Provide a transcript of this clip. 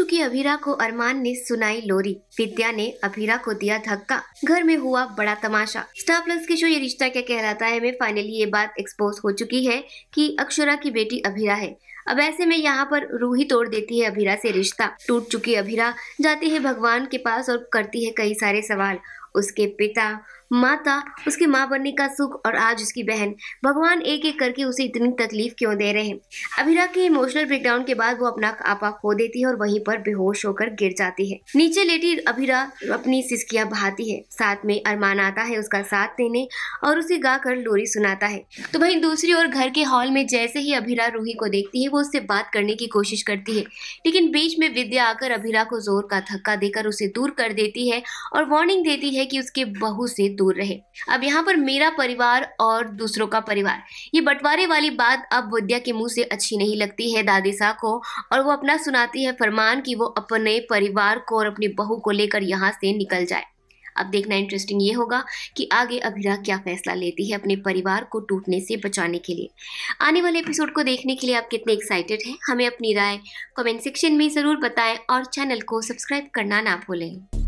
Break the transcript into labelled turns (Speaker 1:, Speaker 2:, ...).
Speaker 1: चुकी अभीरा को अरमान ने सुनाई लोरी विद्या ने अभीरा को दिया धक्का घर में हुआ बड़ा तमाशा स्टार प्लस के शो ये रिश्ता क्या कहलाता है में फाइनली ये बात एक्सपोज हो चुकी है कि अक्षरा की बेटी अभीरा है अब ऐसे में यहाँ पर रूही तोड़ देती है अभीरा से रिश्ता टूट चुकी अभीरा जाती है भगवान के पास और करती है कई सारे सवाल उसके पिता माता उसके माँ बनने का सुख और आज उसकी बहन भगवान एक एक करके उसे इतनी तकलीफ क्यों दे रहे हैं अभिरा के इमोशनल ब्रेकडाउन के बाद वो अपना आपा खो देती है और वहीं पर बेहोश होकर गिर जाती है नीचे लेटी अभिरा अपनी सिस्किया बहाती है साथ में अरमान आता है उसका साथ देने और उसे गाकर लोरी सुनाता है तो वही दूसरी ओर घर के हॉल में जैसे ही अभिरा रूही को देखती है वो उससे बात करने की कोशिश करती है लेकिन बीच में विद्या आकर अभिरा को जोर का धक्का देकर उसे दूर कर देती है और वार्निंग देती है है कि उसके बहू से दूर रहे अब यहाँ पर मेरा परिवार और दूसरों का परिवार ये बंटवारे वाली बात अब विद्या के मुंह से अच्छी नहीं लगती है दादी दादेसा को और वो अपना सुनाती है फरमान कि वो अपने परिवार को और अपनी बहू को लेकर यहाँ से निकल जाए अब देखना इंटरेस्टिंग ये होगा कि आगे अभिरा क्या फैसला लेती है अपने परिवार को टूटने से बचाने के लिए आने वाले एपिसोड को देखने के लिए आप कितने एक्साइटेड हैं हमें अपनी राय कमेंट सेक्शन में ज़रूर बताएं और चैनल को सब्सक्राइब करना ना भूलें